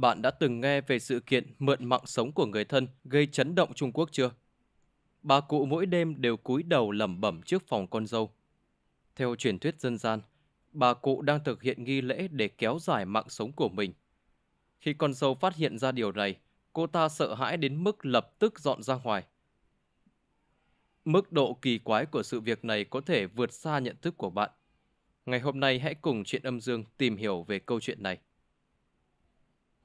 bạn đã từng nghe về sự kiện mượn mạng sống của người thân gây chấn động Trung Quốc chưa? Bà cụ mỗi đêm đều cúi đầu lẩm bẩm trước phòng con dâu. Theo truyền thuyết dân gian, bà cụ đang thực hiện nghi lễ để kéo dài mạng sống của mình. Khi con dâu phát hiện ra điều này, cô ta sợ hãi đến mức lập tức dọn ra ngoài. Mức độ kỳ quái của sự việc này có thể vượt xa nhận thức của bạn. Ngày hôm nay hãy cùng chuyện âm dương tìm hiểu về câu chuyện này.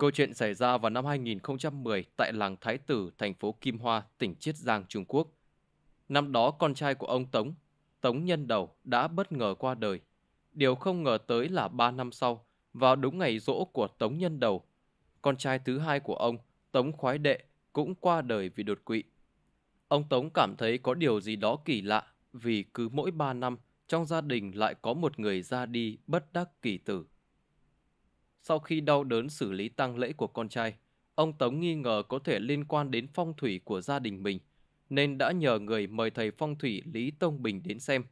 Câu chuyện xảy ra vào năm 2010 tại làng Thái Tử, thành phố Kim Hoa, tỉnh Chiết Giang, Trung Quốc. Năm đó, con trai của ông Tống, Tống Nhân Đầu, đã bất ngờ qua đời. Điều không ngờ tới là 3 năm sau, vào đúng ngày rỗ của Tống Nhân Đầu, con trai thứ hai của ông, Tống Khoái Đệ, cũng qua đời vì đột quỵ. Ông Tống cảm thấy có điều gì đó kỳ lạ vì cứ mỗi 3 năm trong gia đình lại có một người ra đi bất đắc kỳ tử. Sau khi đau đớn xử lý tang lễ của con trai, ông Tống nghi ngờ có thể liên quan đến phong thủy của gia đình mình, nên đã nhờ người mời thầy phong thủy Lý Tông Bình đến xem.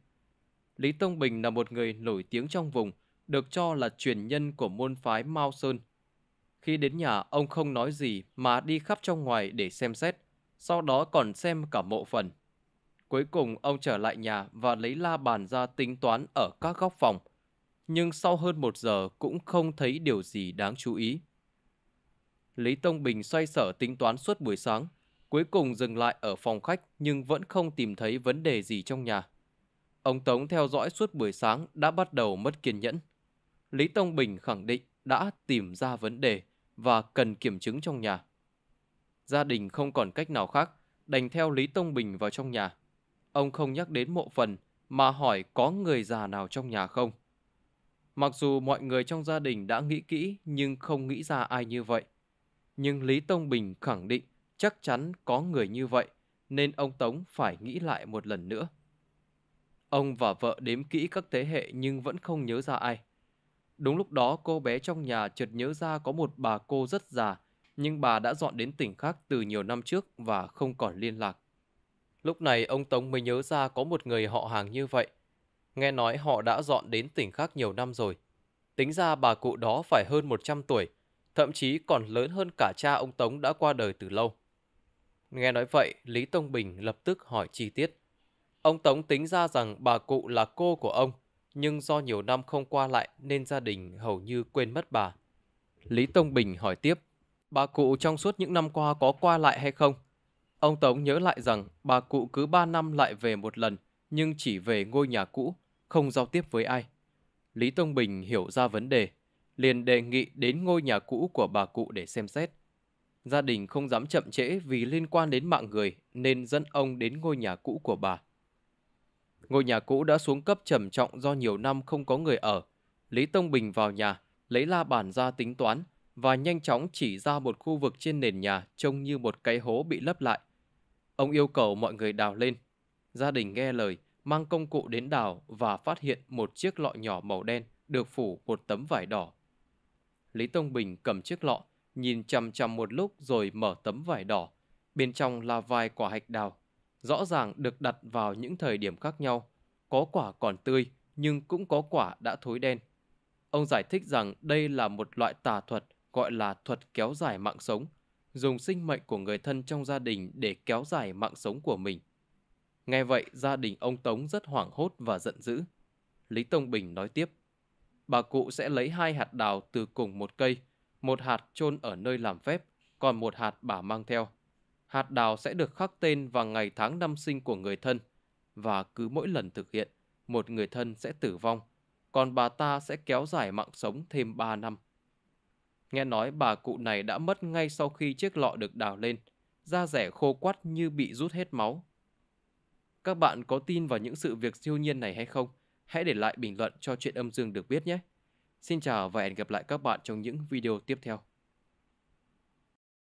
Lý Tông Bình là một người nổi tiếng trong vùng, được cho là truyền nhân của môn phái Mao Sơn. Khi đến nhà, ông không nói gì mà đi khắp trong ngoài để xem xét, sau đó còn xem cả mộ phần. Cuối cùng, ông trở lại nhà và lấy la bàn ra tính toán ở các góc phòng – nhưng sau hơn một giờ cũng không thấy điều gì đáng chú ý. Lý Tông Bình xoay sở tính toán suốt buổi sáng, cuối cùng dừng lại ở phòng khách nhưng vẫn không tìm thấy vấn đề gì trong nhà. Ông Tống theo dõi suốt buổi sáng đã bắt đầu mất kiên nhẫn. Lý Tông Bình khẳng định đã tìm ra vấn đề và cần kiểm chứng trong nhà. Gia đình không còn cách nào khác, đành theo Lý Tông Bình vào trong nhà. Ông không nhắc đến mộ phần mà hỏi có người già nào trong nhà không. Mặc dù mọi người trong gia đình đã nghĩ kỹ nhưng không nghĩ ra ai như vậy. Nhưng Lý Tông Bình khẳng định chắc chắn có người như vậy nên ông Tống phải nghĩ lại một lần nữa. Ông và vợ đếm kỹ các thế hệ nhưng vẫn không nhớ ra ai. Đúng lúc đó cô bé trong nhà chợt nhớ ra có một bà cô rất già nhưng bà đã dọn đến tỉnh khác từ nhiều năm trước và không còn liên lạc. Lúc này ông Tống mới nhớ ra có một người họ hàng như vậy nghe nói họ đã dọn đến tỉnh khác nhiều năm rồi. Tính ra bà cụ đó phải hơn 100 tuổi, thậm chí còn lớn hơn cả cha ông Tống đã qua đời từ lâu. Nghe nói vậy, Lý Tông Bình lập tức hỏi chi tiết. Ông Tống tính ra rằng bà cụ là cô của ông, nhưng do nhiều năm không qua lại nên gia đình hầu như quên mất bà. Lý Tông Bình hỏi tiếp, bà cụ trong suốt những năm qua có qua lại hay không? Ông Tống nhớ lại rằng bà cụ cứ 3 năm lại về một lần, nhưng chỉ về ngôi nhà cũ, không giao tiếp với ai. Lý Tông Bình hiểu ra vấn đề, liền đề nghị đến ngôi nhà cũ của bà cụ để xem xét. Gia đình không dám chậm trễ vì liên quan đến mạng người nên dẫn ông đến ngôi nhà cũ của bà. Ngôi nhà cũ đã xuống cấp trầm trọng do nhiều năm không có người ở. Lý Tông Bình vào nhà, lấy la bàn ra tính toán và nhanh chóng chỉ ra một khu vực trên nền nhà trông như một cái hố bị lấp lại. Ông yêu cầu mọi người đào lên. Gia đình nghe lời, mang công cụ đến đào và phát hiện một chiếc lọ nhỏ màu đen được phủ một tấm vải đỏ. Lý Tông Bình cầm chiếc lọ, nhìn chằm chằm một lúc rồi mở tấm vải đỏ. Bên trong là vài quả hạch đào, rõ ràng được đặt vào những thời điểm khác nhau. Có quả còn tươi, nhưng cũng có quả đã thối đen. Ông giải thích rằng đây là một loại tà thuật gọi là thuật kéo dài mạng sống, dùng sinh mệnh của người thân trong gia đình để kéo dài mạng sống của mình. Nghe vậy, gia đình ông Tống rất hoảng hốt và giận dữ. Lý Tông Bình nói tiếp, bà cụ sẽ lấy hai hạt đào từ cùng một cây, một hạt chôn ở nơi làm phép, còn một hạt bà mang theo. Hạt đào sẽ được khắc tên và ngày tháng năm sinh của người thân, và cứ mỗi lần thực hiện, một người thân sẽ tử vong, còn bà ta sẽ kéo dài mạng sống thêm ba năm. Nghe nói bà cụ này đã mất ngay sau khi chiếc lọ được đào lên, da rẻ khô quắt như bị rút hết máu, các bạn có tin vào những sự việc siêu nhiên này hay không? Hãy để lại bình luận cho chuyện âm dương được biết nhé. Xin chào và hẹn gặp lại các bạn trong những video tiếp theo.